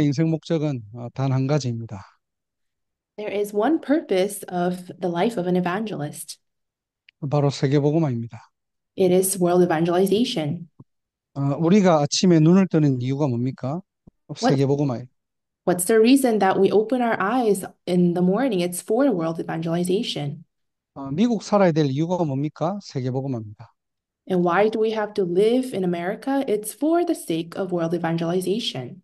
인생 목적은 가지입니다. There is one purpose of the life of an evangelist. 바로 세계복음화입니다. It is world evangelization. 우리가 아침에 눈을 뜨는 이유가 뭡니까? 세계복음화예요. What's the reason that we open our eyes in the morning? It's for world evangelization. 미국 살아야 될 이유가 뭡니까? 세계복음화입니다. And why do we have to live in America? It's for the sake of world evangelization.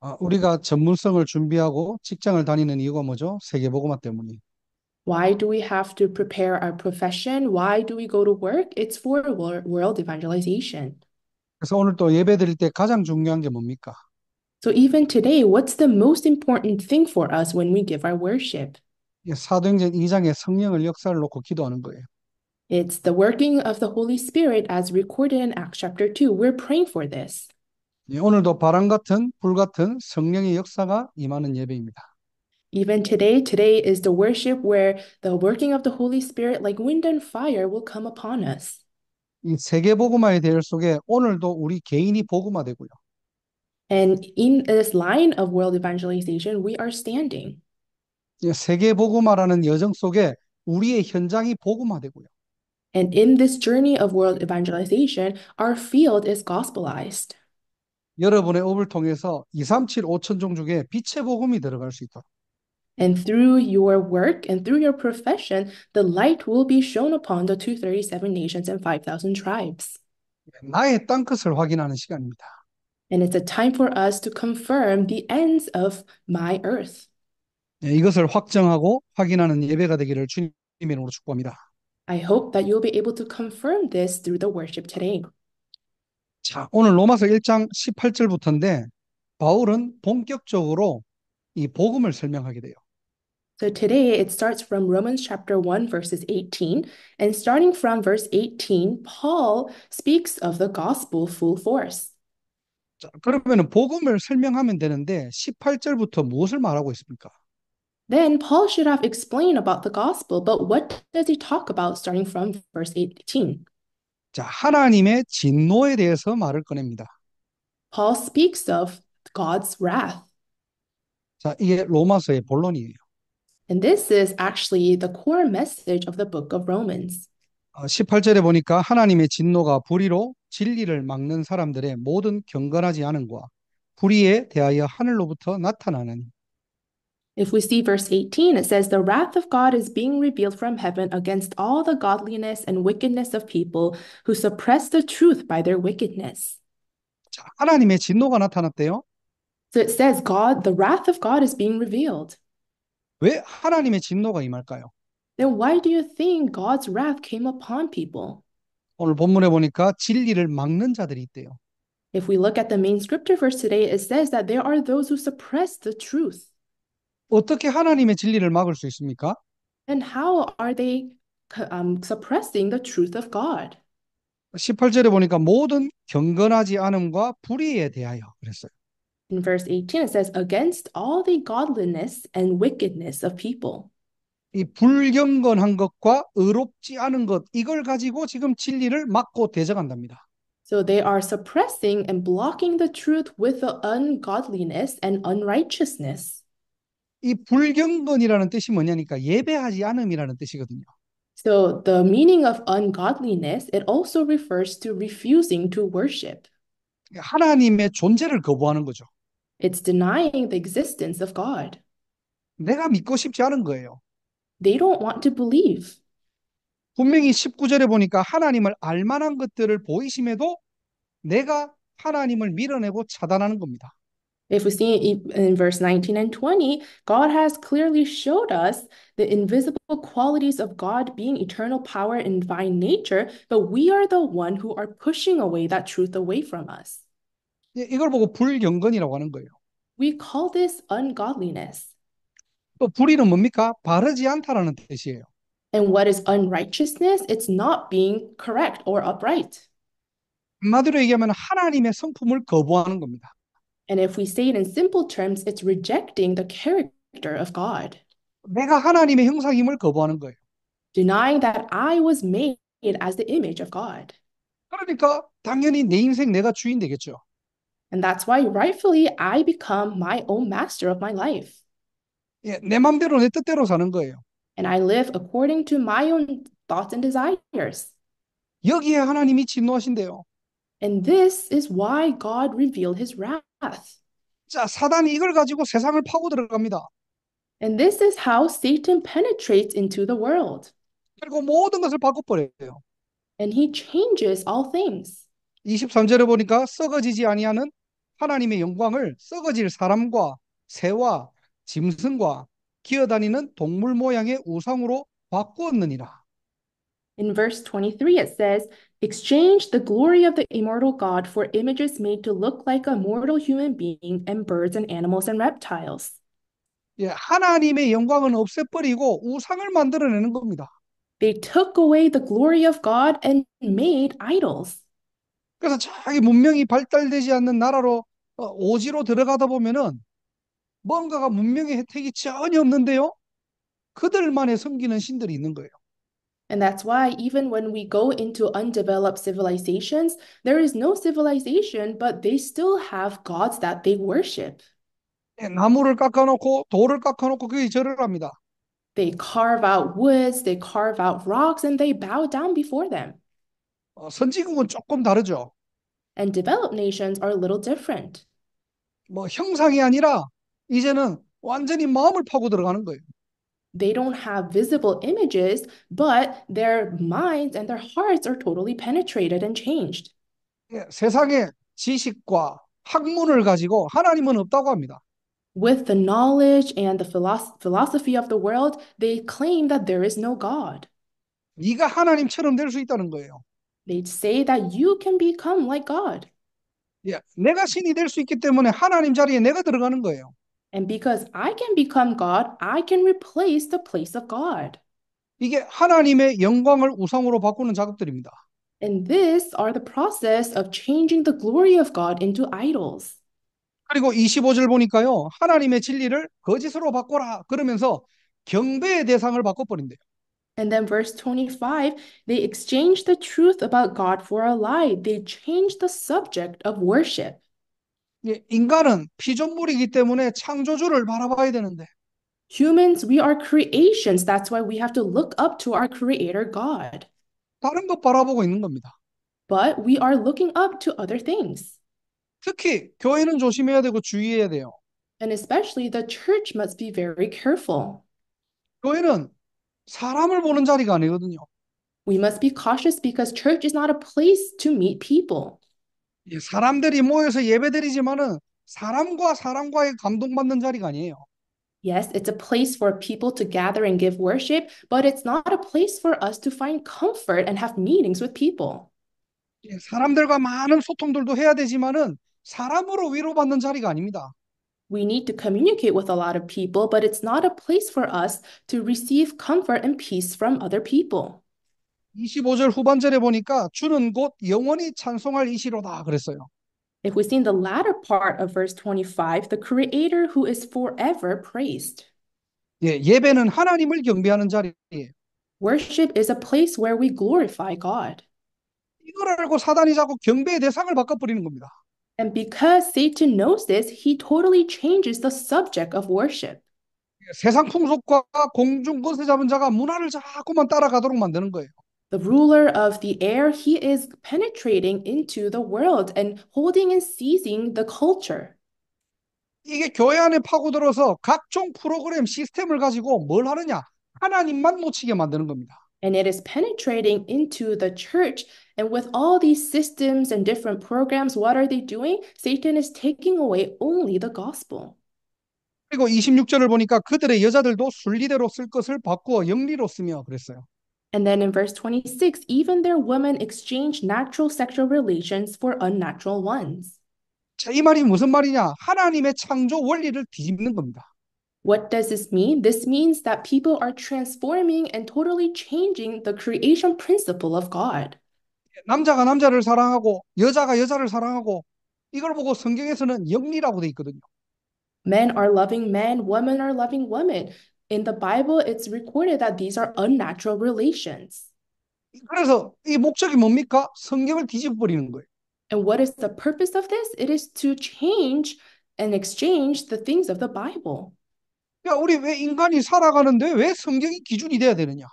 아, 우리가 전문성을 준비하고 직장을 다니는 이유가 뭐죠? 세계보고마 때문에. Why do we have to prepare our profession? Why do we go to work? It's for wor- world evangelization. 그래서 오늘 또 예배 드릴 때 가장 중요한 게 뭡니까? So even today, what's the most important thing for us when we give our worship? 예, 사도행전 2장에 성령을 역사를 놓고 기도하는 거예요. It's the working of the Holy Spirit as recorded in Acts chapter 2. We're praying for this. 예, 오늘도 바람 같은 불 같은 성령의 역사가 임하는 예배입니다. Even today, today is the worship where the working of the Holy Spirit like wind and fire will come upon us. 이 세계 복음화의 대열 속에 오늘도 우리 개인이 복음화되고요. And in this line of world evangelization, we are standing. 예, 세계 복음화라는 여정 속에 우리의 현장이 복음화되고요. And in this journey of world evangelization, our field is gospelized. 여러분의 업을 통해서 2, 3, 7, 5천 종 중에 빛의 복음이 들어갈 수 있도록. And through your work and through your profession, the light will be shown upon the 237 nations and 5,000 tribes. 나의 땅 끝을 확인하는 시간입니다. And it's a time for us to confirm the ends of my earth. 이것을 확정하고 확인하는 예배가 되기를 주님의 이름으로 축복합니다. I hope that you'll be able to confirm this through the worship today. 자, 오늘 로마서 1장 18절부터인데 바울은 본격적으로 이 복음을 설명하게 돼요. So today it starts from Romans chapter 1 verses 18 and starting from verse 18 Paul speaks of the gospel full force. 자, 그러면은 복음을 설명하면 되는데 18절부터 무엇을 말하고 있습니까? Then Paul should have explained about the gospel, but what does he talk about starting from verse 18? 자, 하나님의 진노에 대해서 말을 꺼냅니다. Paul speaks of God's wrath. 자, 이게 로마서의 본론이에요. And this is actually the core message of the book of Romans. 18절에 어, 보니까 하나님의 진노가 불의로 진리를 막는 사람들의 모든 경건하지 않은과 불의에 대하여 하늘로부터 나타나는 If we see verse 18, it says, The wrath of God is being revealed from heaven against all the godliness and wickedness of people who suppress the truth by their wickedness. 하나님의 진노가 나타났대요. So it says, God, the wrath of God is being revealed. 왜 하나님의 진노가 임할까요? Then why do you think God's wrath came upon people? 오늘 본문에 보니까 진리를 막는 자들이 있대요. If we look at the main scripture verse today, it says that there are those who suppress the truth. 어떻게 하나님의 진리를 막을 수 있습니까? And how are they um, suppressing the truth of God? 18절에 보니까 모든 경건하지 않음과 불의에 대하여 그랬어요. In verse 18 it says against all the godliness and wickedness of people. 이 불경건한 것과 의롭지 않은 것 이걸 가지고 지금 진리를 막고 대적한답니다. So they are suppressing and blocking the truth with the ungodliness and unrighteousness. 이 불경건이라는 뜻이 뭐냐니까 예배하지 않음이라는 뜻이거든요. So the meaning of ungodliness it also refers to refusing to worship. 하나님의 존재를 거부하는 거죠. It's denying the existence of God. 내가 믿고 싶지 않은 거예요. They don't want to believe. 분명히 19절에 보니까 하나님을 알 만한 것들을 보이심에도 내가 하나님을 밀어내고 차단하는 겁니다. If we see in verse 19 and 20, God has clearly showed us the invisible qualities of God being eternal power and divine nature, but we are the one who are pushing away that truth away from us. 이걸 보고 불경건이라고 하는 거예요. We call this ungodliness. 또 불의는 뭡니까? 바르지 않다라는 뜻이에요. And what is unrighteousness? It's not being correct or upright. 한마디로 얘기하면 하나님의 성품을 거부하는 겁니다. And if we say it in simple terms, it's rejecting the character of God. Denying that I was made as the image of God. 그러니까 당연히 내 인생 내가 주인 되겠죠. And that's why rightfully I become my own master of my life. 예, 내 마음대로 내 뜻대로 사는 거예요. And I live according to my own thoughts and desires. 여기에 하나님이 진노하신대요. And this is why God revealed his wrath. 자, 사단이 이걸 가지고 세상을 파고 들어갑니다. And this is how Satan penetrates into the world. 그리고 모든 것을 바꿔버려요. And he changes all things. 23절에 보니까 썩어지지 아니하는 하나님의 영광을 썩어질 사람과 새와 짐승과 기어다니는 동물 모양의 우상으로 바꾸었느니라. In verse 23, it says, Exchange the glory of the immortal God for images made to look like a mortal human being and birds and animals and reptiles. 예, 하나님의 영광은 없애버리고 우상을 만들어내는 겁니다. They took away the glory of God and made idols. 그래서 자기 문명이 발달되지 않는 나라로 어, 오지로 들어가다 보면은 뭔가가 문명의 혜택이 전혀 없는데요. 그들만의 섬기는 신들이 있는 거예요. And that's why even when we go into undeveloped civilizations, there is no civilization, but they still have gods that they worship. They carve out woods, they carve out rocks, and they bow down before them. 선진국은 조금 다르죠. And developed nations are a little different. 뭐 형상이 아니라 이제는 완전히 마음을 파고 들어가는 거예요. They don't have visible images, but their minds and their hearts are totally penetrated and changed. 예, 세상에 지식과 학문을 가지고 하나님은 없다고 합니다. With the knowledge and the philosophy of the world, they claim that there is no God. 네가 하나님처럼 될 있다는 거예요. They say that you can become like God. 예, 내가 신이 될 수 있기 때문에 하나님 자리에 내가 들어가는 거예요. And because I can become God, I can replace the place of God. 이게 하나님의 영광을 우상으로 바꾸는 작업들입니다. And this are the process of changing the glory of God into idols. 그리고 25절 보니까요. 하나님의 진리를 거짓으로 바꿔라 그러면서 경배의 대상을 바꿔 버린대요. And then verse 25, they exchanged the truth about God for a lie. They changed the subject of worship. 인간은 피조물이기 때문에 창조주를 바라봐야 되는데. Humans, we are creations. That's why we have to look up to our creator God. 다른 것 바라보고 있는 겁니다. But we are looking up to other things. 특히 교회는 조심해야 되고 주의해야 돼요. And especially the church must be very careful. 교회는 사람을 보는 자리가 아니거든요. We must be cautious because church is not a place to meet people. 사람들이 모여서 예배드리지만은 사람과 사람과의 감동받는 자리가 아니에요. Yes, it's a place for people to gather and give worship, but it's not a place for us to find comfort and have meetings with people. 사람들과 많은 소통들도 해야 되지만은 사람으로 위로받는 자리가 아닙니다. We need to communicate with a lot of people, but it's not a place for us to receive comfort and peace from other people. 25절 후반절에 보니까 주는 곧 영원히 찬송할 이시로다 그랬어요. If we see in the latter part of verse 25, the creator who is forever praised. 예, 예배는 하나님을 경배하는 자리예요. Worship is a place where we glorify God. 이걸 알고 사단이 자꾸 경배의 대상을 바꿔 버리는 겁니다. And because Satan knows this, he totally changes the subject of worship. 세상 풍속과 공중 권세 잡은 자가 문화를 자꾸만 따라가도록 만드는 거예요. the ruler of the air, he is penetrating into the world and holding and seizing the culture. 이게 교회 안에 파고들어서 각종 프로그램 시스템을 가지고 뭘 하느냐? 하나님만 놓치게 만드는 겁니다. And it is penetrating into the church. And with all these systems and different programs, what are they doing? Satan is taking away only the gospel. 그리고 26절을 보니까 그들의 여자들도 순리대로 쓸 것을 바꾸어 영리로 쓰며 그랬어요. And then in verse 26, even their women exchanged natural sexual relations for unnatural ones. 자, 이 말이 무슨 말이냐? 하나님의 창조 원리를 뒤집는 겁니다. What does this mean? This means that people are transforming and totally changing the creation principle of God. 남자가 남자를 사랑하고 여자가 여자를 사랑하고 이걸 보고 성경에서는 영리라고 돼 있거든요. Men are loving men, women are loving women in the Bible, it's recorded that these are unnatural relations. 그래서 이 목적이 뭡니까? 성경을 뒤집어 거예요. And what is the purpose of this? It is to change and exchange the things of the Bible. 야, 우리 왜 인간이 살아가는데 왜 성경이 기준이 돼야 되느냐?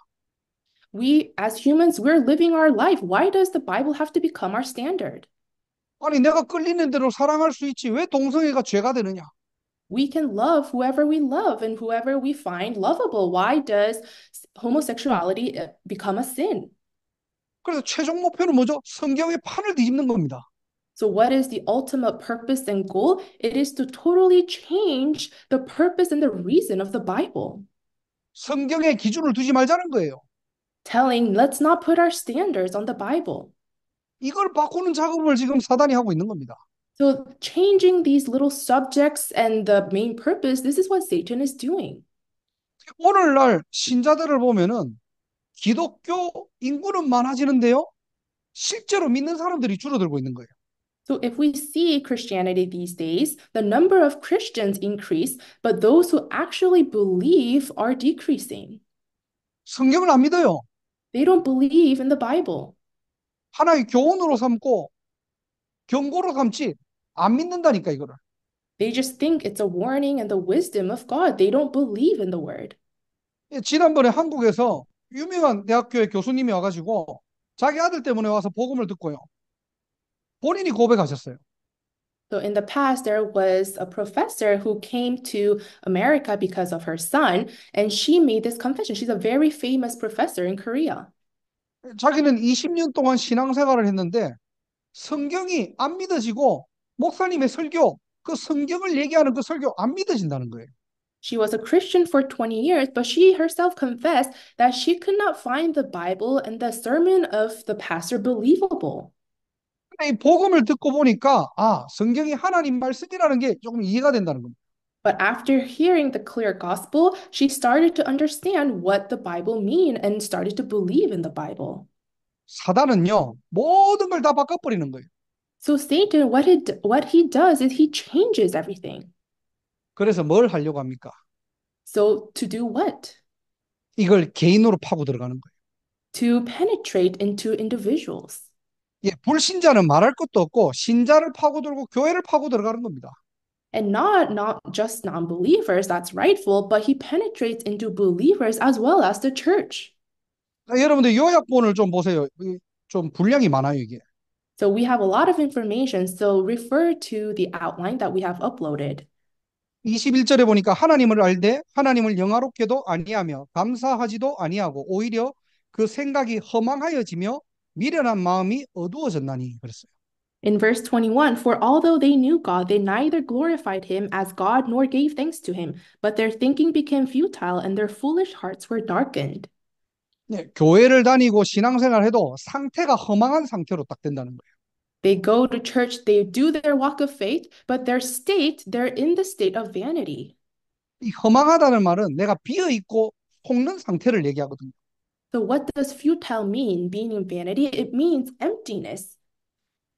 We as humans we're living our life. Why does the Bible have to become our standard? 아니 내가 끌리는 대로 사랑할 수 있지 왜 동성애가 죄가 되느냐? we can love whoever we love and whoever we find lovable. Why does homosexuality uh, become a sin? 그래서 최종 목표는 뭐죠? 성경의 판을 뒤집는 겁니다. So what is the ultimate purpose and goal? It is to totally change the purpose and the reason of the Bible. 성경의 기준을 두지 말자는 거예요. Telling, let's not put our standards on the Bible. 이걸 바꾸는 작업을 지금 사단이 하고 있는 겁니다. So, changing these little subjects and the main purpose, this is what Satan is doing. 오늘날 신자들을 보면은 기독교 인구는 많아지는데요. 실제로 믿는 사람들이 줄어들고 있는 거예요. So if we see Christianity these days, the number of Christians increase, but those who actually believe are decreasing. 성경을 안 믿어요. They don't believe in the Bible. 하나의 교훈으로 삼고 경고로 삼지 안 믿는다니까 이거를. They just think it's a warning and the wisdom of God. They don't believe in the word. 지난번에 한국에서 유명한 대학교의 교수님이 와가지고 자기 아들 때문에 와서 복음을 듣고요. 본인이 고백하셨어요. So in the past, there was a professor who came to America because of her son, and she made this confession. She's a very famous professor in Korea. 자기는 20년 동안 신앙생활을 했는데 성경이 안 믿어지고 목사님의 설교, 그 성경을 얘기하는 그 설교 안 믿어진다는 거예요. She was a Christian for 20 years, but she herself confessed that she could not find the Bible and the sermon of the pastor believable. 근데 이 복음을 듣고 보니까 아, 성경이 하나님 말씀이라는 게 조금 이해가 된다는 겁니다. But after hearing the clear gospel, she started to understand what the Bible mean and started to believe in the Bible. 사단은요, 모든 걸 다 바꿔 버리는 거예요. So Satan, what he what he does is he changes everything. 그래서 뭘 하려고 합니까? So to do what? 이걸 개인으로 파고 들어가는 거예요. To penetrate into individuals. 예, 불신자는 말할 것도 없고 신자를 파고 들고 교회를 파고 들어가는 겁니다. And not not just non-believers, that's rightful, but he penetrates into believers as well as the church. 여러분들 요약본을 좀 보세요. 좀 분량이 많아요 이게. So we have a lot of information. So refer to the outline that we have uploaded. 21절에 보니까 하나님을 알되 하나님을 영화롭게도 아니하며 감사하지도 아니하고 오히려 그 생각이 허망하여지며 미련한 마음이 어두워졌나니 그랬어요. In verse 21, for although they knew God, they neither glorified him as God nor gave thanks to him, but their thinking became futile and their foolish hearts were darkened. 네, 교회를 다니고 신앙생활 해도 상태가 허망한 상태로 딱 된다는 거예요. They go to church, they do their walk of faith, but their state, they're in the state of vanity. 이 허망하다는 말은 내가 비어 있고 속는 상태를 얘기하거든요. So what does futile mean? Being in vanity, it means emptiness.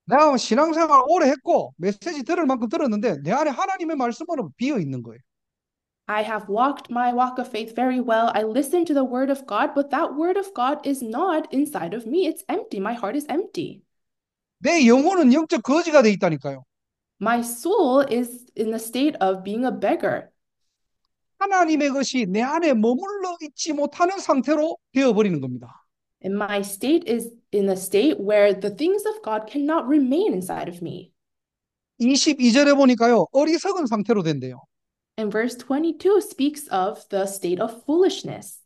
내가 신앙생활 오래 했고 메시지 들을 만큼 들었는데 내 안에 하나님의 말씀으로 비어 있는 거예요. I have walked my walk of faith very well. I listen to the word of God, but that word of God is not inside of me. It's empty. My heart is empty. My soul is in the state of being a beggar. 하나님의 것이 내 안에 머물러 있지 못하는 상태로 되어 버리는 겁니다. And my state is in a state where the things of God cannot remain inside of me. 22절에 보니까요. 어리석은 상태로 된대요. And verse 22 speaks of the state of foolishness.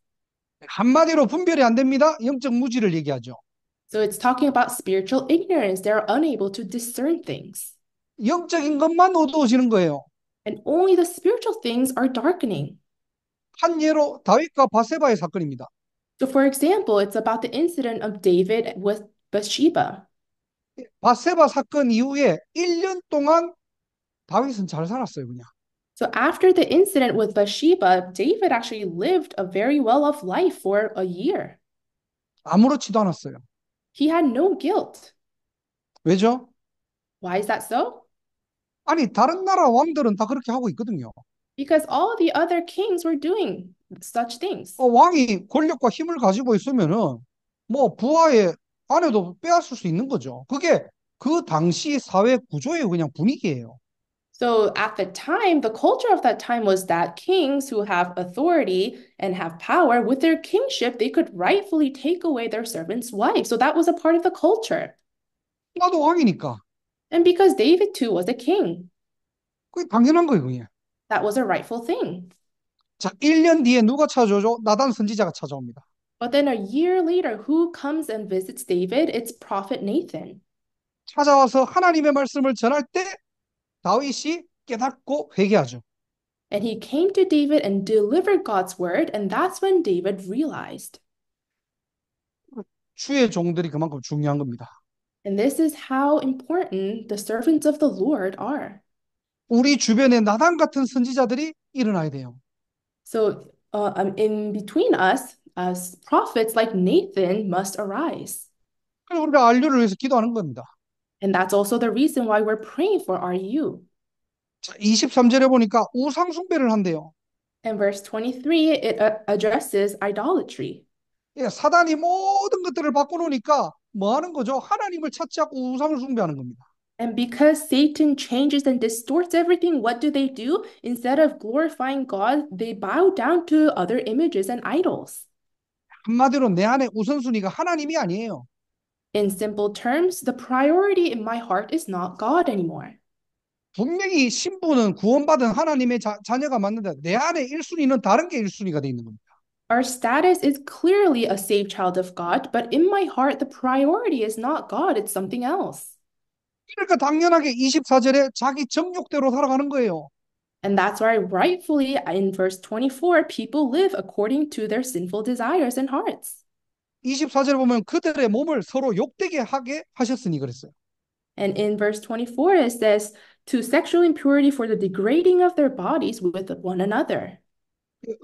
한마디로 분별이 안 됩니다. 영적 무지를 얘기하죠. So it's talking about spiritual ignorance. They are unable to discern things. 영적인 것만 어두워지는 거예요. And only the spiritual things are darkening. 한 예로 다윗과 바세바의 사건입니다. So for example, it's about the incident of David with Bathsheba. 바세바 사건 이후에 1년 동안 다윗은 잘 살았어요, 그냥. So after the incident with Bathsheba, David actually lived a very well-off life for a year. 아무렇지도 않았어요. He had no guilt. 왜죠? Why is that so? 아니 다른 나라 왕들은 다 그렇게 하고 있거든요. Because all the other kings were doing such things. 어, 왕이 권력과 힘을 가지고 있으면은 뭐 부하의 아내도 빼앗을 수 있는 거죠. 그게 그 당시 사회 구조의 그냥 분위기예요. So at the time, the culture of that time was that kings who have authority and have power with their kingship, they could rightfully take away their servant's wife. So that was a part of the culture. 나도 왕이니까. And because David too was a king. 그게 당연한 거예요, 그냥. That was a rightful thing. 자, 1년 뒤에 누가 찾아오죠? 나단 선지자가 찾아옵니다. But then a year later, who comes and visits David? It's prophet Nathan. 찾아와서 하나님의 말씀을 전할 때 다윗이 깨닫고 회개하죠. And he came to David and delivered God's word, and that's when David realized. 주의 종들이 그만큼 중요한 겁니다. And this is how important the servants of the Lord are. 우리 주변에 나단 같은 선지자들이 일어나야 돼요. So uh, um, in between us, as prophets like Nathan must arise. 그리고 우리가 안류를 위해서 기도하는 겁니다. And that's also the reason why we're praying for our you. 23절에 보니까 우상 숭배를 한대요. And verse 23 it uh, addresses idolatry. 예, 사단이 모든 것들을 바꿔 놓으니까 뭐 하는 거죠? 하나님을 찾지 않고 우상을 숭배하는 겁니다. And because Satan changes and distorts everything, what do they do? Instead of glorifying God, they bow down to other images and idols. 한마디로 내 안에 우선순위가 하나님이 아니에요. In simple terms, the priority in my heart is not God anymore. 분명히 신부는 구원받은 하나님의 자, 자녀가 맞는데 내 안에 다른 게 있는 겁니다. Our status is clearly a saved child of God, but in my heart the priority is not God, it's something else. 그러니까 당연하게 24절에 자기 정욕대로 살아가는 거예요. And that's why rightfully in verse 24 people live according to their sinful desires and hearts. 24절 보면 그들의 몸을 서로 욕되게 하게 하셨으니 그랬어요. And in verse 24 it says to sexual impurity for the degrading of their bodies with one another.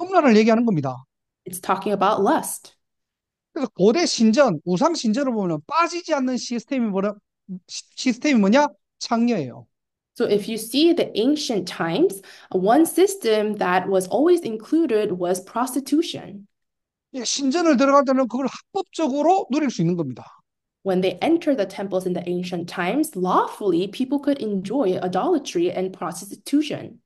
음란을 얘기하는 겁니다. It's talking about lust. 그래서 고대 신전, 우상 신전을 보면 빠지지 않는 시스템이 뭐라 시스템이 뭐냐? 창녀예요. So if you see the ancient times, one system that was always included was prostitution. 신전을 들어갈 때는 그걸 합법적으로 누릴 수 있는 겁니다. When they enter the temples in the ancient times, lawfully people could enjoy idolatry and prostitution.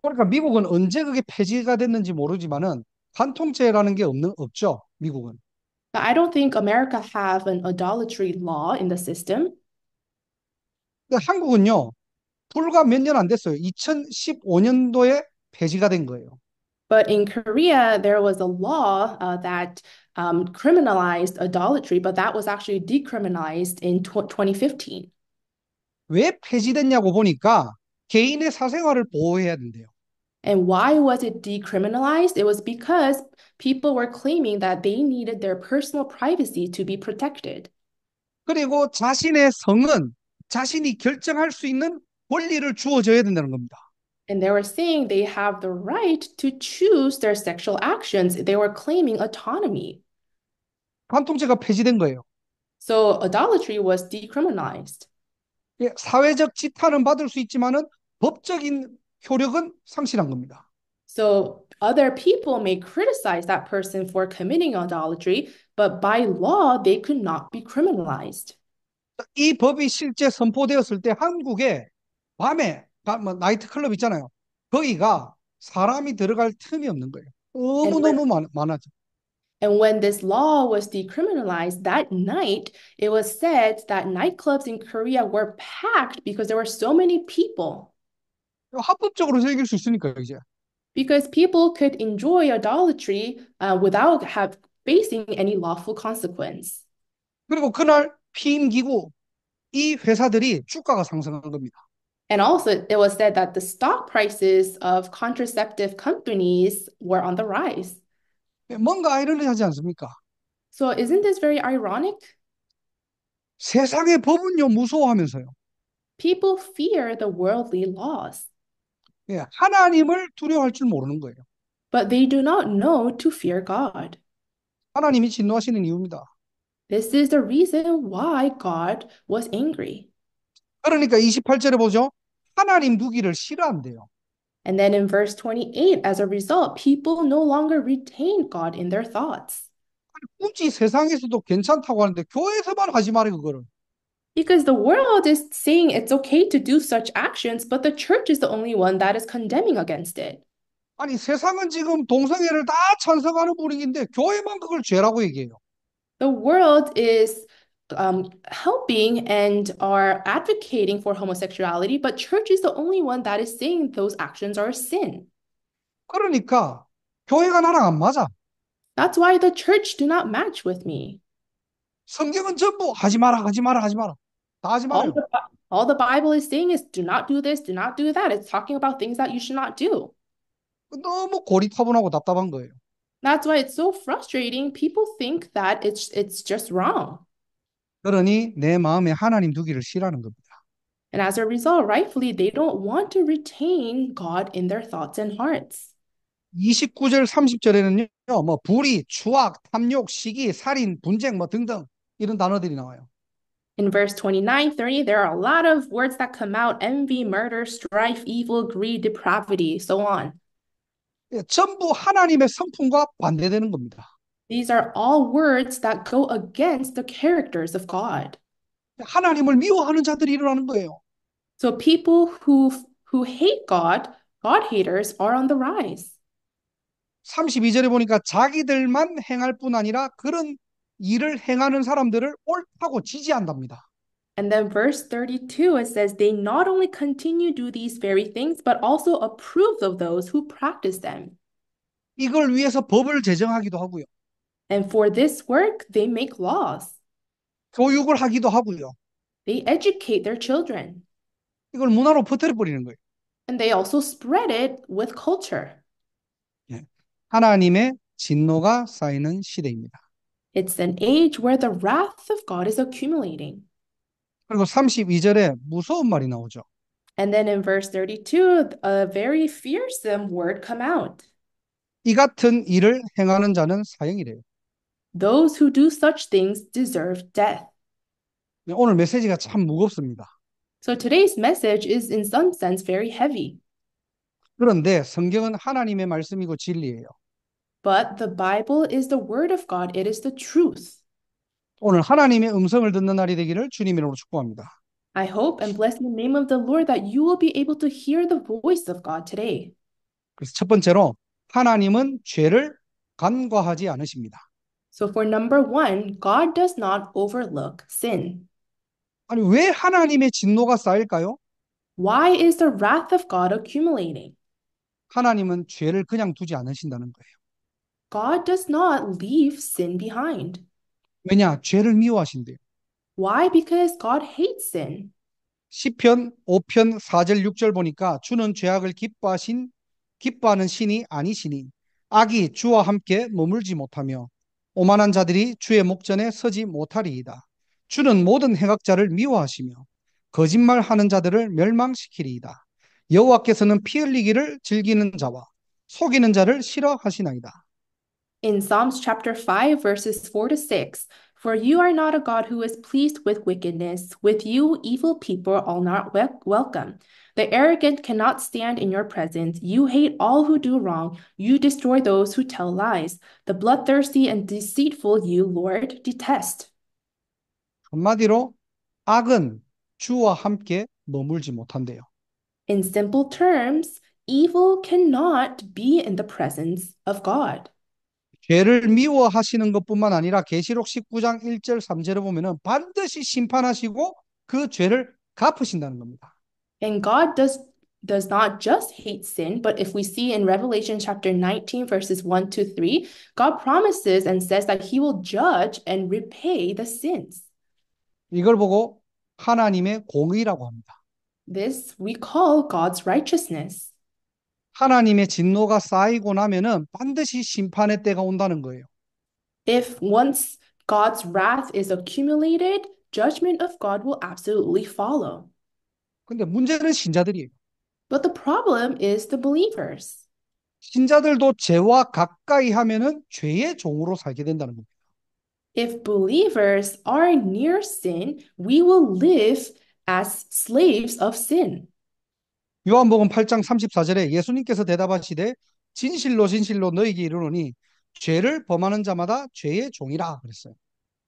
그러니까 미국은 언제 그게 폐지가 됐는지 모르지만은 관통죄라는 게 없는 없죠. 미국은. But I don't think America have an idolatry law in the system. 한국은요. 불과 몇 년 안 됐어요. 2015년도에 폐지가 된 거예요. But in Korea, there was a law uh, that um, criminalized idolatry, but that was actually decriminalized in 2015. 왜 폐지됐냐고 보니까 개인의 사생활을 보호해야 된대요. And why was it decriminalized? It was because people were claiming that they needed their personal privacy to be protected. 그리고 자신의 성은 자신이 결정할 수 있는 권리를 주어져야 된다는 겁니다. And they were saying they have the right to choose their sexual actions. They were claiming autonomy. 관통죄가 폐지된 거예요. So idolatry was decriminalized. 예, 사회적 지탄은 받을 수 있지만은 법적인 효력은 상실한 겁니다. So other people may criticize that person for committing idolatry, but by law they could not be criminalized. 이 법이 실제 선포되었을 때 한국에 밤에 뭐 나이트 클럽 있잖아요. 거기가 사람이 들어갈 틈이 없는 거예요. 너무 너무 많, 많아져. And when this law was decriminalized that night, it was said that nightclubs in Korea were packed because there were so many people. 합법적으로 생길 수 있으니까 이제. Because people could enjoy idolatry uh, without have facing any lawful consequence. 그리고 그날 피임기고 이 회사들이 주가가 상승한 겁니다. And also, it was said that the stock prices of contraceptive companies were on the rise. 뭔가 아이러니하지 않습니까? So isn't this very ironic? 세상의 법은요 무서워하면서요. People fear the worldly laws. 예, 하나님을 두려워할 줄 모르는 거예요. But they do not know to fear God. 하나님이 진노하시는 이유입니다. This is the reason why God was angry. 그러니까 28절에 보죠. 하나님 싫어한대요. And then in verse 28, as a result, people no longer retain God in their thoughts. 꿈치 세상에서도 괜찮다고 하는데 교회에서만 하지 말아 그거를. Because the world is saying it's okay to do such actions, but the church is the only one that is condemning against it. 아니 세상은 지금 동성애를 다 찬성하는 분위기인데 교회만 그걸 죄라고 얘기해요. The world is um, helping and are advocating for homosexuality, but church is the only one that is saying those actions are a sin. 그러니까 교회가 나랑 안 맞아. That's why the church do not match with me. 성경은 전부 하지 마라, 하지 마라, 하지 마라. 다 하지 마라. All the, all the Bible is saying is do not do this, do not do that. It's talking about things that you should not do. 너무 고리타분하고 답답한 거예요. That's why it's so frustrating. People think that it's it's just wrong. 그러니 내 마음에 하나님 두기를 싫어하는 겁니다. And as a result, rightfully, they don't want to retain God in their thoughts and hearts. 29절 30절에는요. 뭐 불의, 추악, 탐욕, 시기, 살인, 분쟁 뭐 등등 이런 단어들이 나와요. In verse 29, 30, there are a lot of words that come out envy, murder, strife, evil, greed, depravity, so on. 예, 전부 하나님의 성품과 반대되는 겁니다. These are all words that go against the characters of God. So people who who hate God, God haters are on the rise. 32절에 보니까 자기들만 행할 뿐 아니라 그런 일을 행하는 사람들을 옳다고 지지한답니다. And then verse 32 it says they not only continue do these very things but also approve of those who practice them. 이걸 위해서 법을 제정하기도 하고요. And for this work, they make laws. 교육을 하기도 하고요. They educate their children. 이걸 문화로 퍼뜨려 거예요. And they also spread it with culture. 예. 하나님의 진노가 쌓이는 시대입니다. It's an age where the wrath of God is accumulating. 그리고 32절에 무서운 말이 나오죠. And then in verse 32, a very fearsome word come out. 이 같은 일을 행하는 자는 사형이래요. Those who do such things deserve death. 네, 오늘 메시지가 참 무겁습니다. So today's message is in some sense very heavy. 그런데 성경은 하나님의 말씀이고 진리예요. But the Bible is the word of God. It is the truth. 오늘 하나님의 음성을 듣는 날이 되기를 주님의 이름으로 축복합니다. I hope and bless in the name of the Lord that you will be able to hear the voice of God today. 그래서 첫 번째로 하나님은 죄를 간과하지 않으십니다. So for number one, God does not overlook sin. 아니 왜 하나님의 진노가 쌓일까요? Why is the wrath of God accumulating? 하나님은 죄를 그냥 두지 않으신다는 거예요. God does not leave sin behind. 왜냐? 죄를 미워하신대요. Why? Because God hates sin. 시편 5편 4절 6절 보니까 주는 죄악을 기뻐하신 기뻐하는 신이 아니시니 악이 주와 함께 머물지 못하며 오만한 자들이 주의 목전에 서지 못하리이다. 주는 모든 행악자를 미워하시며 거짓말하는 자들을 멸망시키리이다. 여호와께서는 피 흘리기를 즐기는 자와 속이는 자를 싫어하시나이다. In Psalms chapter 5 verses 4 to 6, for you are not a God who is pleased with wickedness, with you evil people are not welcome. The arrogant cannot stand in your presence. You hate all who do wrong. You destroy those who tell lies. The bloodthirsty and deceitful you, Lord, detest. 한마디로 악은 주와 함께 머물지 못한대요. In simple terms, evil cannot be in the presence of God. 죄를 미워하시는 것뿐만 아니라 계시록 19장 1절 3절을 보면은 반드시 심판하시고 그 죄를 갚으신다는 겁니다. And God does does not just hate sin, but if we see in Revelation chapter 19, verses 1 to 3, God promises and says that he will judge and repay the sins. 이걸 보고 하나님의 공의라고 합니다. This we call God's righteousness. 하나님의 진노가 쌓이고 나면은 반드시 심판의 때가 온다는 거예요. If once God's wrath is accumulated, judgment of God will absolutely follow. 근데 문제는 신자들이에요. But the problem is the believers. 신자들도 죄와 가까이 하면은 죄의 종으로 살게 된다는 겁니다. If believers are near sin, we will live as slaves of sin. 요한복음 8장 34절에 예수님께서 대답하시되 진실로 진실로 너희에게 이르노니 죄를 범하는 자마다 죄의 종이라 그랬어요.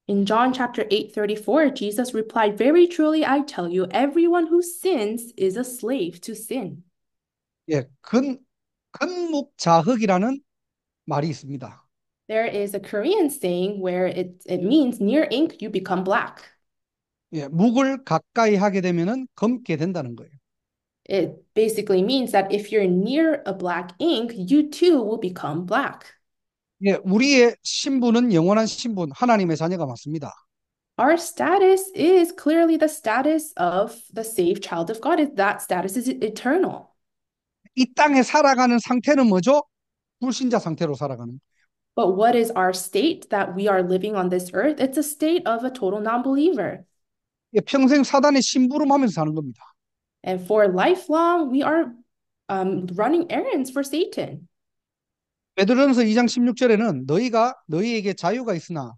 In John chapter 8, 34, Jesus replied, Very truly I tell you, everyone who sins is a slave to sin. 예, 근, 근묵자흑이라는 말이 있습니다. There is a Korean saying where it, it means near ink you become black. 예, 묵을 가까이 하게 검게 된다는 거예요. It basically means that if you're near a black ink, you too will become black. 예, 우리의 신분은 영원한 신분, 하나님의 자녀가 맞습니다. Our status is clearly the status of the saved child of God. That status is eternal. 이 땅에 살아가는 상태는 뭐죠? 불신자 상태로 살아가는. But what is our state that we are living on this earth? It's a state of a total non-believer. 예, 평생 사단의 심부름하면서 사는 겁니다. And for lifelong, we are um, running errands for Satan. 베드로전서 2장 16절에는 너희가 너희에게 자유가 있으나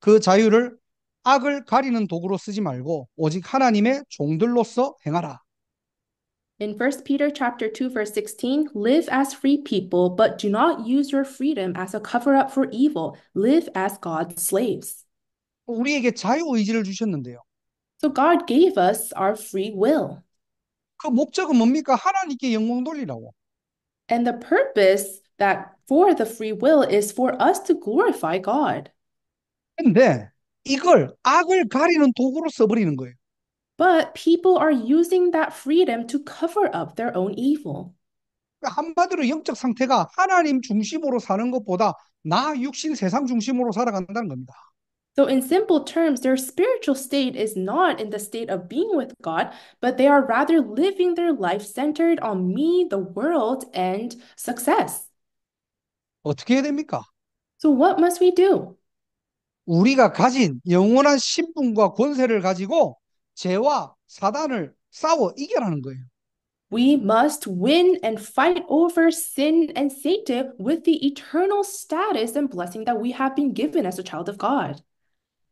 그 자유를 악을 가리는 도구로 쓰지 말고 오직 하나님의 종들로서 행하라. In 1 Peter chapter 2 verse 16, live as free people but do not use your freedom as a cover up for evil. Live as God's slaves. 우리에게 자유 의지를 주셨는데요. So God gave us our free will. 그 목적은 뭡니까? 하나님께 영광 돌리라고. And the purpose that for the free will is for us to glorify God. 근데 이걸 악을 가리는 도구로 써버리는 거예요. But people are using that freedom to cover up their own evil. 한마디로 영적 상태가 하나님 중심으로 사는 것보다 나 육신 세상 중심으로 살아간다는 겁니다. So in simple terms, their spiritual state is not in the state of being with God, but they are rather living their life centered on me, the world, and success. 어떻게 해야 됩니까? So what must we do? 우리가 가진 영원한 신분과 권세를 가지고 죄와 사단을 싸워 이겨라는 거예요. We must win and fight over sin and Satan with the eternal status and blessing that we have been given as a child of God.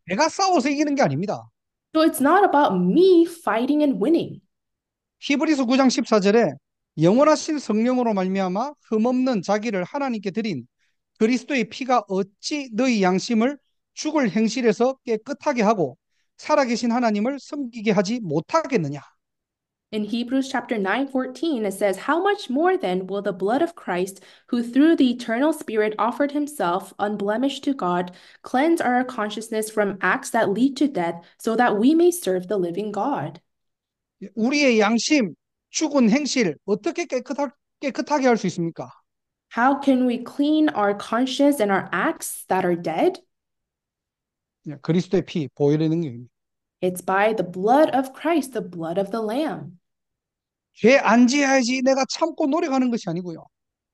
내가 싸워서 이기는 게 아닙니다. So it's not about me fighting and winning. 히브리서 9장 14절에 영원하신 성령으로 말미암아 흠없는 자기를 하나님께 드린 그리스도의 피가 어찌 너희 양심을 죽을 행실에서 깨끗하게 하고 살아계신 하나님을 섬기게 하지 못하겠느냐. In Hebrews chapter 9:14 it says how much more then will the blood of Christ who through the eternal spirit offered himself unblemished to God cleanse our consciousness from acts that lead to death so that we may serve the living God. 우리의 양심 죽은 행실 어떻게 깨끗하, 깨끗하게 할 수 있습니까? How can we clean our conscience and our acts that are dead? 그리스도의 피 보혈의 능력입니다. It's by the blood of Christ, the blood of the Lamb. 죄안 지어야지 내가 참고 노력하는 것이 아니고요.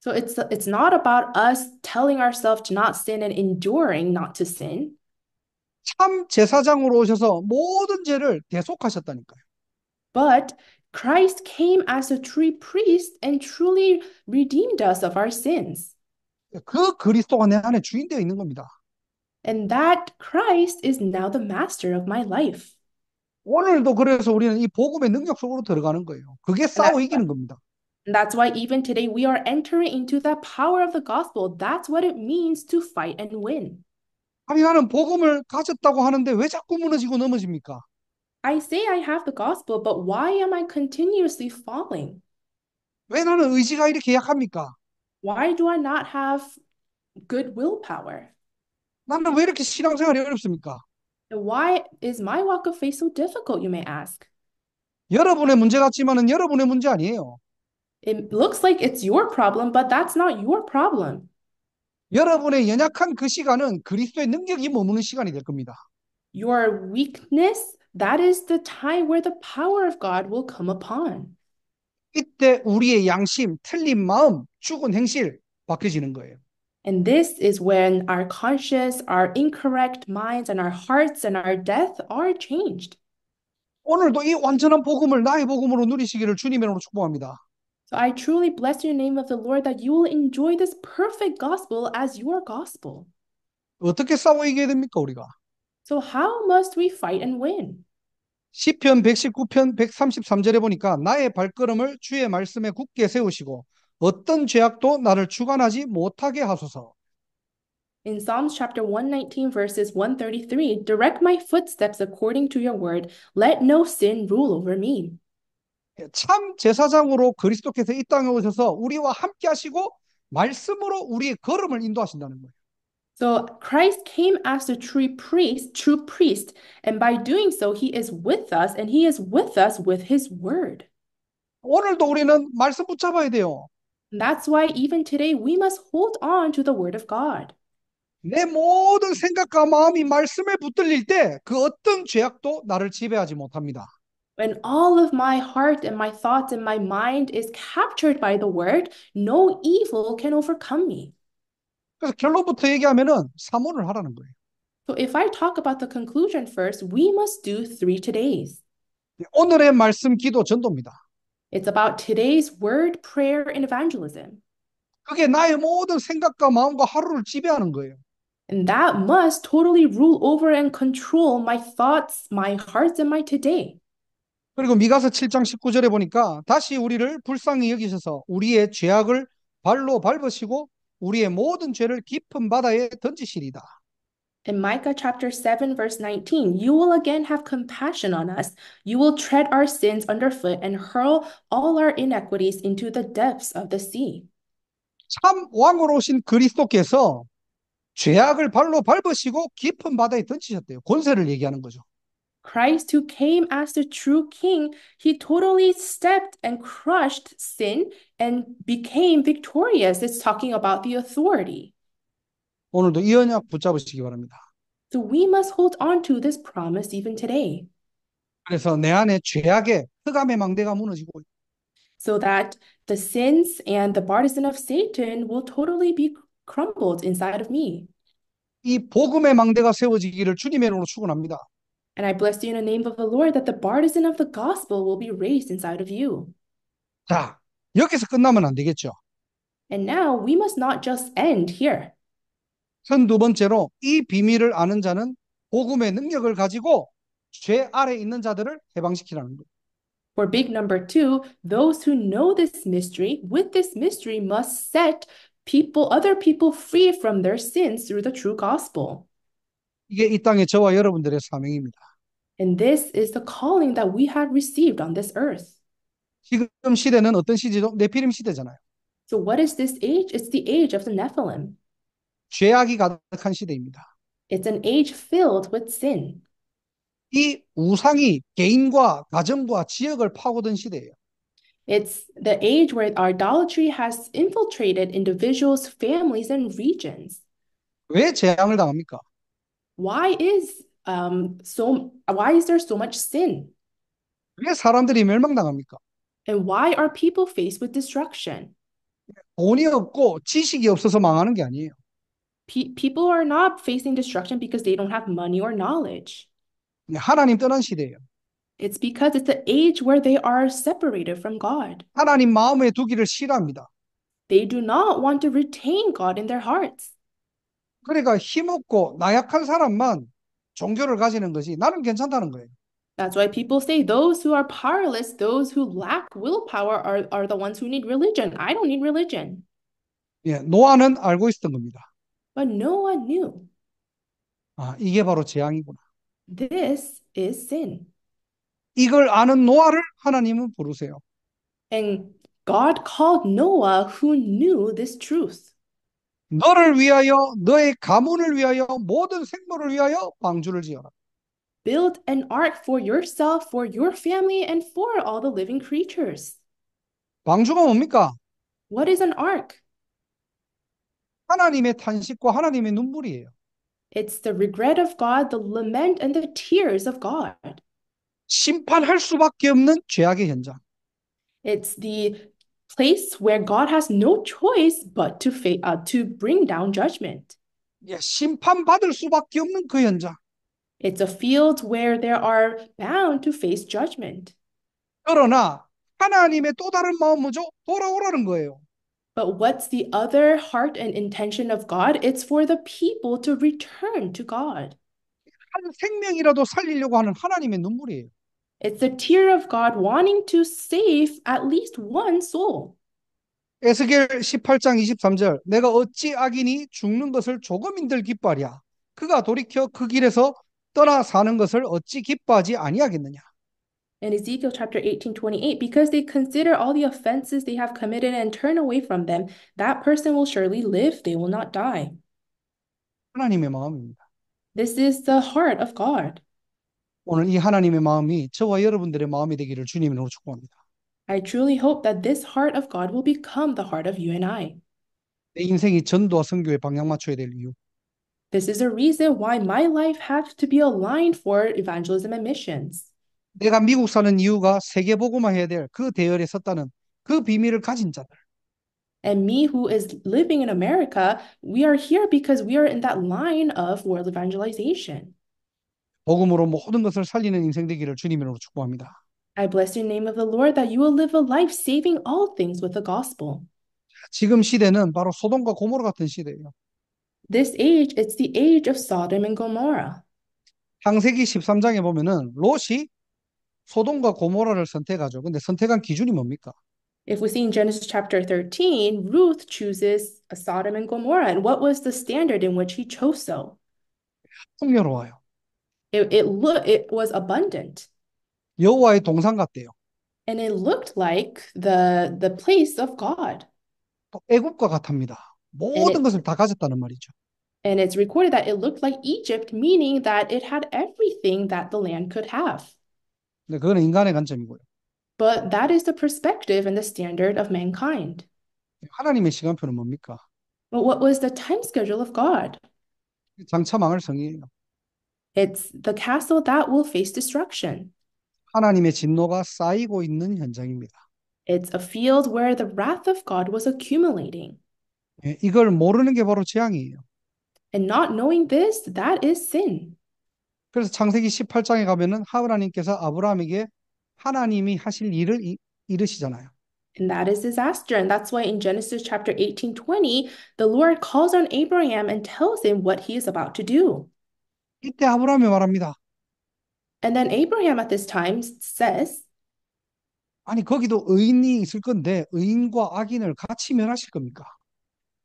So it's it's not about us telling ourselves to not sin and enduring not to sin. 참 제사장으로 오셔서 모든 죄를 대속하셨다니까요. But Christ came as a true priest and truly redeemed us of our sins. 그 그리스도 가내 안에 주인 되어 있는 겁니다. And that Christ is now the master of my life. 오늘도 그래서 우리는 이 복음의 능력 속으로 들어가는 거예요. 그게 싸워 이기는 겁니다. That's why even today we are entering into the power of the gospel. That's what it means to fight and win. 아니 나는 복음을 가졌다고 하는데 왜 자꾸 무너지고 넘어집니까? I say I have the gospel, but why am I continuously falling? 왜 나는 의지가 이렇게 약합니까? Why do I not have good willpower? 나는 왜 이렇게 신앙생활이 어렵습니까? Why is my walk of faith so difficult, you may ask? 여러분의 문제 같지만은 여러분의 문제 아니에요. It looks like it's your problem, but that's not your problem. 여러분의 연약한 그 시간은 그리스도의 능력이 머무는 시간이 될 겁니다. Your weakness that is the time where the power of God will come upon. 이때 우리의 양심, 틀린 마음, 죽은 행실 바뀌어지는 거예요. And this is when our conscience, our incorrect minds, and our hearts and our death are changed. 오늘도 이 완전한 복음을 나의 복음으로 누리시기를 축복합니다. So I truly bless your name of the Lord that you will enjoy this perfect gospel as your gospel. 어떻게 싸워 이겨야 됩니까 우리가? So how must we fight and win? 시편 119편 133절에 보니까 나의 발걸음을 주의 말씀에 굳게 세우시고 어떤 죄악도 나를 주관하지 못하게 하소서. In Psalms chapter 119 verses 133, direct my footsteps according to your word. Let no sin rule over me. 예, 참 제사장으로 그리스도께서 이 땅에 오셔서 우리와 함께 하시고 말씀으로 우리의 걸음을 인도하신다는 거예요. So Christ came as the true priest, true priest, and by doing so, he is with us, and he is with us with his word. 오늘도 우리는 말씀 붙잡아야 돼요. That's why even today we must hold on to the word of God. 내 모든 생각과 마음이 말씀에 붙들릴 어떤 죄악도 나를 지배하지 못합니다. When all of my heart and my thoughts and my mind is captured by the word, no evil can overcome me. 그래서 결론부터 얘기하면은 사모를 하라는 거예요. So if I talk about the conclusion first, we must do three todays. 오늘의 말씀 기도 전도입니다. It's about today's word, prayer, and evangelism. 그게 나의 모든 생각과 마음과 하루를 지배하는 거예요. And that must totally rule over and control my thoughts, my hearts, and my today. 그리고 미가서 7장 19절에 보니까 다시 우리를 불쌍히 여기셔서 우리의 죄악을 발로 밟으시고 우리의 모든 죄를 깊은 바다에 던지시리다. In Micah chapter 7 verse 19, you will again have compassion on us. You will tread our sins underfoot and hurl all our inequities into the depths of the sea. 참 왕으로 오신 그리스도께서 죄악을 발로 밟으시고 깊은 바다에 던지셨대요. 권세를 얘기하는 거죠. Christ, who came as the true king, he totally stepped and crushed sin and became victorious. It's talking about the authority. 오늘도 이 언약 붙잡으시기 바랍니다. So we must hold on to this promise even today. 그래서 내 안에 죄악의 흑암의 망대가 무너지고 so that the sins and the partisan of Satan will totally be crumbled inside of me. 이 복음의 망대가 세워지기를 주님의 이름으로 축원합니다. And I bless you in the name of the Lord that the partisan of the gospel will be raised inside of you. 자, 여기서 끝나면 안 되겠죠. And now we must not just end here. 선두 번째로 이 비밀을 아는 자는 복음의 능력을 가지고 죄 아래 있는 자들을 해방시키라는 거. For big number two, those who know this mystery, with this mystery, must set people, other people free from their sins through the true gospel. 이게 이 땅의 저와 여러분들의 사명입니다. And this is the calling that we have received on this earth. 지금 시대는 어떤 시대죠? 네피림 시대잖아요. So what is this age? It's the age of the Nephilim. 죄악이 가득한 시대입니다. It's an age filled with sin. 이 우상이 개인과 가정과 지역을 파고든 시대예요. It's the age where idolatry has infiltrated individuals, families, and regions. 왜 재앙을 당합니까? why is um so why is there so much sin? 왜 사람들이 멸망당합니까? And why are people faced with destruction? 돈이 없고 지식이 없어서 망하는 게 아니에요. Pe- people are not facing destruction because they don't have money or knowledge. 하나님 떠난 시대예요. It's because it's the age where they are separated from God. 하나님 마음에 두기를 싫어합니다. They do not want to retain God in their hearts. 그러니까 힘없고 나약한 사람만 종교를 가지는 거지 나는 괜찮다는 거예요. That's why people say those who are powerless, those who lack willpower are, are the ones who need religion. I don't need religion. 예, 노아는 알고 있었던 겁니다. But Noah knew. 아, 이게 바로 재앙이구나. This is sin. 이걸 아는 노아를 하나님은 부르세요. And God called Noah who knew this truth. 너를 위하여 너의 가문을 위하여 모든 생물을 위하여 방주를 지어라. Build an ark for yourself, for your family, and for all the living creatures. 방주가 뭡니까? What is an ark? 하나님의 탄식과 하나님의 눈물이에요. It's the regret of God, the lament and the tears of God. 심판할 수밖에 없는 죄악의 현장. It's the place where God has no choice but to fa- uh, to bring down judgment. 예, 심판받을 수밖에 없는 그 현장. It's a field where there are bound to face judgment. 그러나 하나님의 또 다른 마음 뭐죠? 돌아오라는 거예요. But what's the other heart and intention of God? It's for the people to return to God. 한 생명이라도 살리려고 하는 하나님의 눈물이에요. It's the tear of God wanting to save at least one soul. 에스겔 18장 23절 내가 어찌 악인이 죽는 것을 조금인들 기뻐하랴 그가 돌이켜 그 길에서 떠나 사는 것을 어찌 기뻐하지 아니하겠느냐 In Ezekiel chapter 18, 28, because they consider all the offenses they have committed and turn away from them, that person will surely live, they will not die. 하나님의 마음입니다. This is the heart of God. 오늘 이 하나님의 마음이 저와 여러분들의 마음이 되기를 주님으로 축복합니다. I truly hope that this heart of God will become the heart of you and I. 내 인생이 전도와 선교에 방향 맞춰야 될 이유. This is a reason why my life has to be aligned for evangelism and missions. 내가 미국 사는 이유가 세계 복음화 해야 될그 대열에 섰다는 그 비밀을 가진 자들. And me who is living in America, we are here because we are in that line of world evangelization. 복음으로 모든 것을 살리는 인생 되기를 주님 이름으로 축복합니다. I bless your name of the Lord that you will live a life saving all things with the gospel. 지금 시대는 바로 소돔과 고모라 같은 시대예요. This age it's the age of Sodom and Gomorrah. 창세기 13장에 보면은 롯이 소돔과 고모라를 선택하죠. 근데 선택한 기준이 뭡니까? If we see in Genesis chapter 13, Ruth chooses Sodom and Gomorrah. And what was the standard in which he chose so? 풍요로워요. It it look it was abundant. 여호와의 동산 같대요. And it looked like the the place of God. 애굽과 같답니다. 모든 it, 것을 다 가졌다는 말이죠. And it's recorded that it looked like Egypt, meaning that it had everything that the land could have. 네, 그건 인간의 관점이고요. But that is the perspective and the standard of mankind. 하나님의 시간표는 뭡니까? But what was the time schedule of God? 장차 망할 성이에요. It's the castle that will face destruction. 하나님의 진노가 쌓이고 있는 현장입니다. It's a field where the wrath of God was accumulating. 예, 이걸 모르는 게 바로 재앙이에요. And not knowing this, that is sin. 그래서 창세기 18장에 가면은 하나님께서 아브라함에게 하나님이 하실 일을 이르시잖아요. And that is disaster. And that's why in Genesis chapter 18, 20, the Lord calls on Abraham and tells him what he is about to do. 이때 아브라함이 말합니다. And then Abraham at this time says, 아니 거기도 의인이 있을 건데 의인과 악인을 같이 멸하실 겁니까?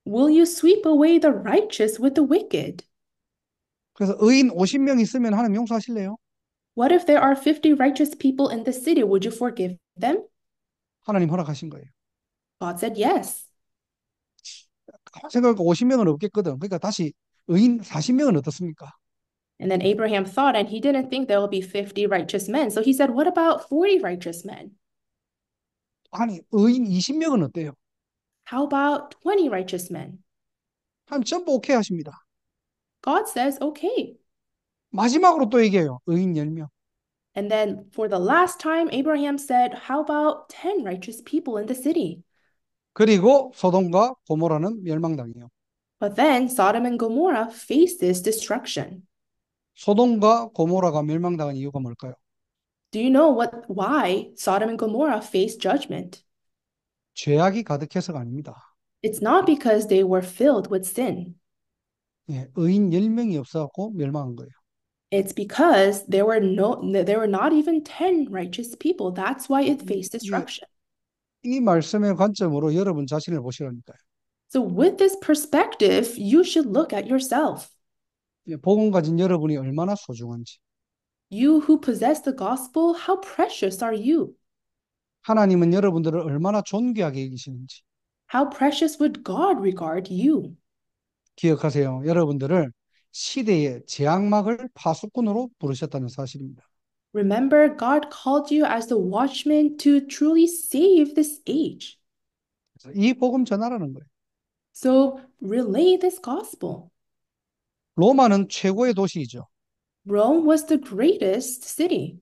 Will you sweep away the righteous with the wicked? 그래서 의인 50명 있으면 하나님 용서하실래요? What if there are 50 righteous people in the city? Would you forgive them? 하나님 허락하신 거예요. God said yes. 생각해보니까 50명은 없겠거든. 그러니까 다시 의인 40명은 어떻습니까? And then Abraham thought, and he didn't think there will be 50 righteous men. So he said, What about 40 righteous men? 아니, 의인 20명은 어때요? How about 20 righteous men? 하나님 전부 오케이 하십니다. God says, Okay. 마지막으로 또 얘기해요. 의인 10명. And then for the last time, Abraham said, How about 10 righteous people in the city? 그리고 소돔과 고모라는 멸망당해요. But then Sodom and Gomorrah this destruction. 소돔과 고모라가 멸망당한 이유가 뭘까요? Do you know what why Sodom and Gomorrah faced judgment? 죄악이 가득해서가 아닙니다. It's not because they were filled with sin. 예, 의인 10명이 없어갖고 멸망한 거예요. It's because there were no there were not even 10 righteous people. That's why it faced destruction. 이 말씀의 관점으로 여러분 자신을 보시라니까요. So with this perspective, you should look at yourself. 복음 가진 여러분이 얼마나 소중한지. You who possess the gospel, how precious are you? 하나님은 여러분들을 얼마나 존귀하게 여기시는지. How precious would God regard you? 기억하세요. 여러분들을 시대의 제약막을 파수꾼으로 부르셨다는 사실입니다. Remember, God called you as the watchman to truly save this age. 이 복음 전하라는 거예요. So relay this gospel. 로마는 최고의 도시이죠. Rome was the greatest city.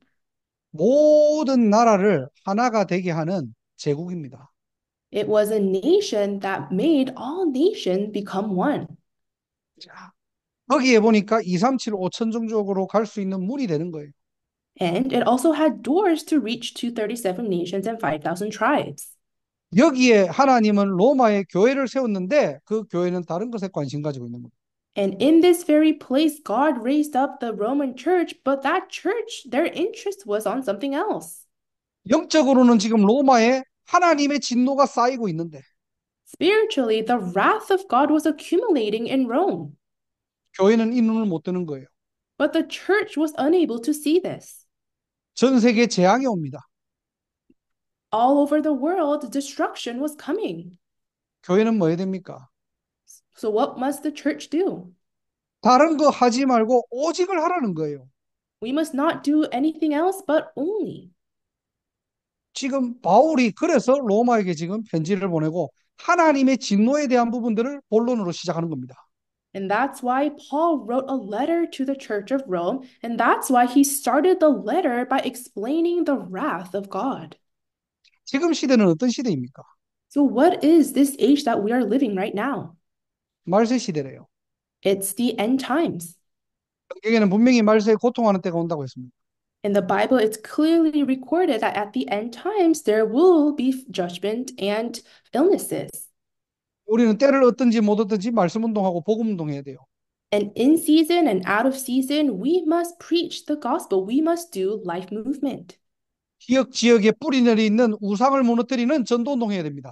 모든 나라를 하나가 되게 하는 제국입니다. It was a nation that made all nations become one. 자, 거기에 보니까 2, 3, 7, 5천 종족으로 갈 수 있는 문이 되는 거예요. And it also had doors to reach 237 nations and 5,000 tribes. 여기에 하나님은 로마에 교회를 세웠는데 그 교회는 다른 것에 관심 가지고 있는 겁니다. And in this very place, God raised up the Roman church, but that church, their interest was on something else. 영적으로는 지금 로마에 하나님의 진노가 쌓이고 있는데. Spiritually, the wrath of God was accumulating in Rome. 교회는 이 눈을 못 뜨는 거예요. But the church was unable to see this. 전 재앙이 옵니다. All over the world, destruction was coming. 교회는 뭐 해야 됩니까? So what must the church do? 다른 거 하지 말고 오직을 하라는 거예요. We must not do anything else but only. 지금 바울이 그래서 로마에게 지금 편지를 보내고 하나님의 진노에 대한 부분들을 본론으로 시작하는 겁니다. And that's why Paul wrote a letter to the church of Rome, and that's why he started the letter by explaining the wrath of God. 지금 시대는 어떤 시대입니까? So what is this age that we are living right now? 말세 시대래요. It's the end times. 성경에는 분명히 말세에 고통하는 때가 온다고 했습니다. In the Bible, it's clearly recorded that at the end times there will be judgment and illnesses. 우리는 때를 어떤지 못 어떤지 말씀 운동하고 복음 운동해야 돼요. And in season and out of season, we must preach the gospel. We must do life movement. 지역 지역에 뿌리내리 있는 우상을 무너뜨리는 전도 운동해야 됩니다.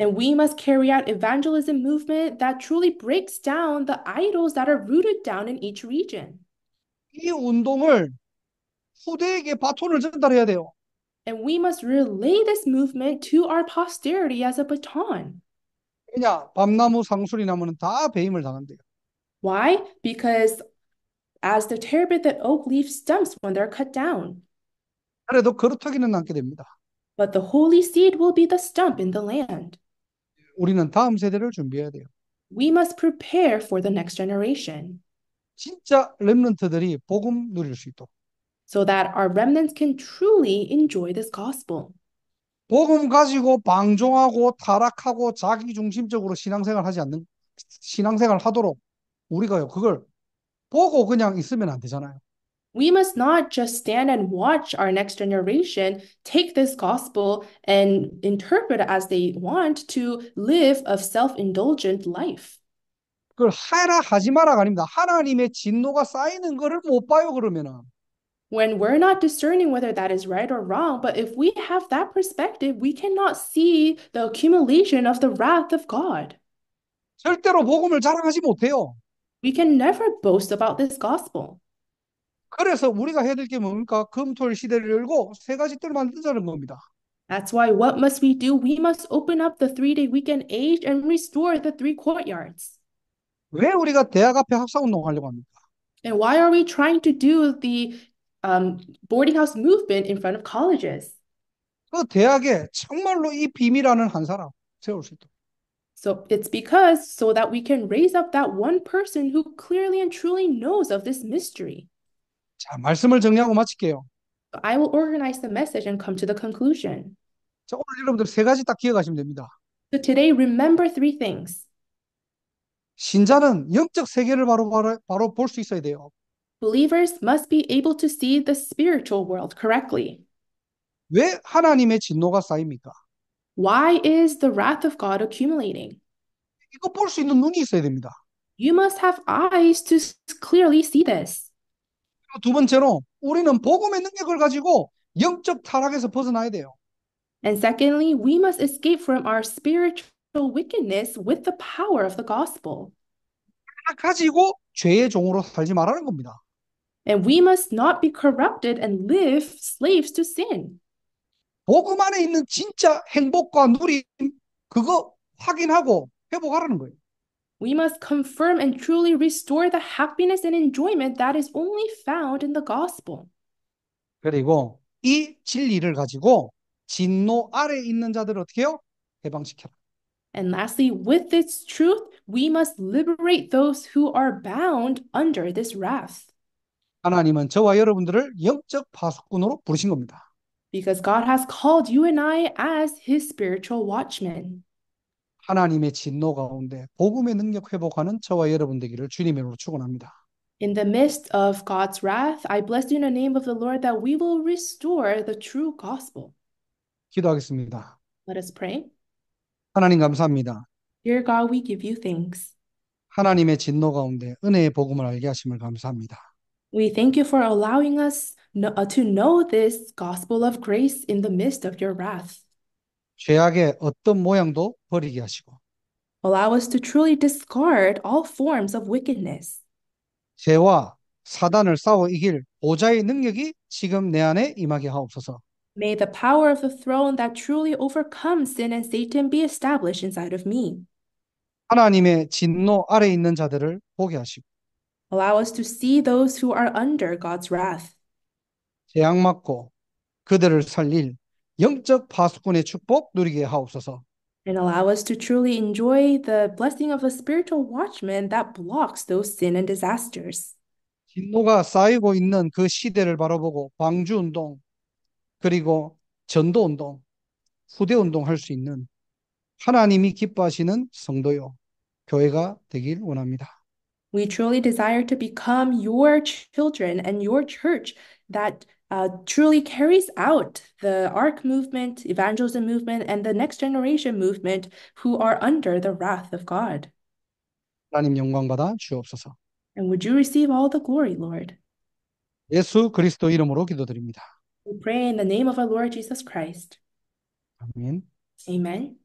And we must carry out evangelism movement that truly breaks down the idols that are rooted down in each region. 이 운동을 후대에게 바톤을 전달해야 돼요. And we must relay this movement to our posterity as a baton. 왜냐, 밤나무, 상수리 나무는 다 배임을 당한대요. Why? Because as the terebinth and oak leaf stumps when they're cut down. 그래도 그렇다기는 됩니다. But the holy seed will be the stump in the land. 우리는 다음 세대를 준비해야 돼요. We must prepare for the next generation 진짜 렘넌트들이 복음 누릴 수 있도록. so that our remnants can truly enjoy this gospel. 복음 가지고 방종하고 타락하고 자기 중심적으로 신앙생활 하지 않는 신앙생활 하도록 우리가요 그걸 보고 그냥 있으면 안 되잖아요. we must not just stand and watch our next generation take this gospel and interpret it as they want to live a self-indulgent life. 그걸 하라 하지 마라가 아닙니다. 하나님의 진노가 쌓이는 거를 못 봐요 그러면은. When we're not discerning whether that is right or wrong, but if we have that perspective, we cannot see the accumulation of the wrath of God. We can never boast about this gospel. 그래서 우리가 해야 될 게 뭡니까? 금토일 시대를 열고 세 가지 뜰 만드자는 겁니다. That's why what must we do? We must open up the three-day weekend age and restore the three courtyards. 왜 우리가 대학 앞에 학사 운동하려고 합니까? And why are we trying to do the um, boarding house movement in front of colleges? 그 대학에 정말로 이 빔이라는 한 사람 세울 수 있도록. So it's because so that we can raise up that one person who clearly and truly knows of this mystery. 자, 말씀을 정리하고 마칠게요. I will organize the message and come to the conclusion. 자, 오늘 여러분들 세 가지 딱 기억하시면 됩니다. So today remember three things. 신자는 영적 세계를 바로 바로, 바로 볼 수 있어야 돼요. Believers must be able to see the spiritual world correctly. 왜 하나님의 진노가 쌓입니까? Why is the wrath of God accumulating? 이거 볼 수 있는 눈이 있어야 됩니다. You must have eyes to clearly see this. 두 번째로 우리는 복음의 능력을 가지고 영적 타락에서 벗어나야 돼요. And secondly, we must escape from our spiritual wickedness with the power of the gospel. 가지고 죄의 종으로 살지 말라는 겁니다. And we must not be corrupted and live slaves to sin. 복음 안에 있는 진짜 행복과 누림 그거 확인하고 회복하라는 거예요. we must confirm and truly restore the happiness and enjoyment that is only found in the gospel. 그리고 이 진리를 가지고 진노 아래 있는 자들을 어떻게 해요? 해방시켜라. And lastly, with this truth, we must liberate those who are bound under this wrath. 하나님은 저와 여러분들을 영적 파수꾼으로 부르신 겁니다. Because God has called you and I as his spiritual watchmen. 하나님의 진노 가운데 복음의 능력 회복하는 저와 여러분 되기를 주님의 이름으로 축원합니다. In the midst of God's wrath, I bless you in the name of the Lord that we will restore the true gospel. 기도하겠습니다. Let us pray. 하나님 감사합니다. Dear God, we give you thanks. 하나님의 진노 가운데 은혜의 복음을 알게 하심을 감사합니다. We thank you for allowing us uh, to know this gospel of grace in the midst of your wrath. 죄악의 어떤 모양도 버리게 하시고 Allow us to truly discard all forms of wickedness. 죄와 사단을 싸워 이길 보좌의 능력이 지금 내 안에 임하게 하옵소서. May the power of the throne that truly overcomes sin and Satan be established inside of me. 하나님의 진노 아래 있는 자들을 보게 하시고 Allow us to see those who are under God's wrath. 재앙 맞고 그들을 살릴 영적 파수꾼의 축복 누리게 하옵소서. And allow us to truly enjoy the blessing of a spiritual watchman that blocks those sin and disasters. 진노가 쌓이고 있는 그 시대를 바라보고 광주 운동 그리고 전도 운동, 후대 운동 할 수 있는 하나님이 기뻐하시는 성도요 교회가 되길 원합니다. We truly desire to become your children and your church that uh, truly carries out the ARC movement, evangelism movement, and the next generation movement who are under the wrath of God. 하나님 영광 받아 주옵소서. And would you receive all the glory, Lord? 예수 그리스도 이름으로 기도드립니다. We pray in the name of our Lord Jesus Christ. 아멘. Amen.